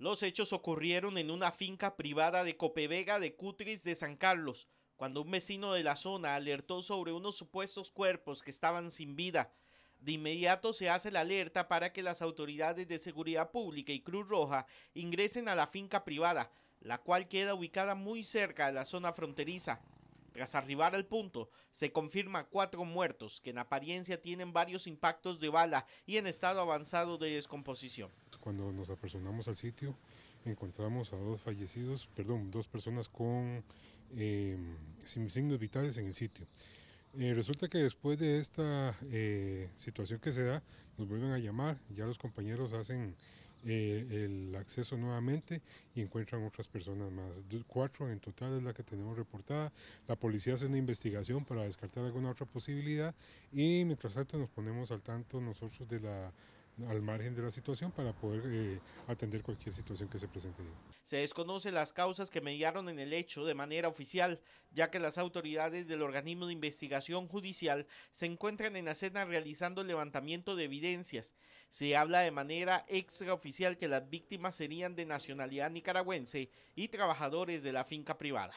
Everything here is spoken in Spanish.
Los hechos ocurrieron en una finca privada de Copevega de Cutris de San Carlos, cuando un vecino de la zona alertó sobre unos supuestos cuerpos que estaban sin vida. De inmediato se hace la alerta para que las autoridades de seguridad pública y Cruz Roja ingresen a la finca privada, la cual queda ubicada muy cerca de la zona fronteriza. Tras arribar al punto, se confirma cuatro muertos que en apariencia tienen varios impactos de bala y en estado avanzado de descomposición cuando nos apersonamos al sitio, encontramos a dos fallecidos, perdón, dos personas con em, sin signos vitales en el sitio. Eh, resulta que después de esta eh, situación que se da, nos vuelven a llamar, ya los compañeros hacen eh, el acceso nuevamente y encuentran otras personas más. Cuatro en total es la que tenemos reportada. La policía hace una investigación para descartar alguna otra posibilidad y mientras tanto nos ponemos al tanto nosotros de la al margen de la situación para poder eh, atender cualquier situación que se presente. Se desconocen las causas que mediaron en el hecho de manera oficial, ya que las autoridades del organismo de investigación judicial se encuentran en la escena realizando el levantamiento de evidencias. Se habla de manera extraoficial que las víctimas serían de nacionalidad nicaragüense y trabajadores de la finca privada.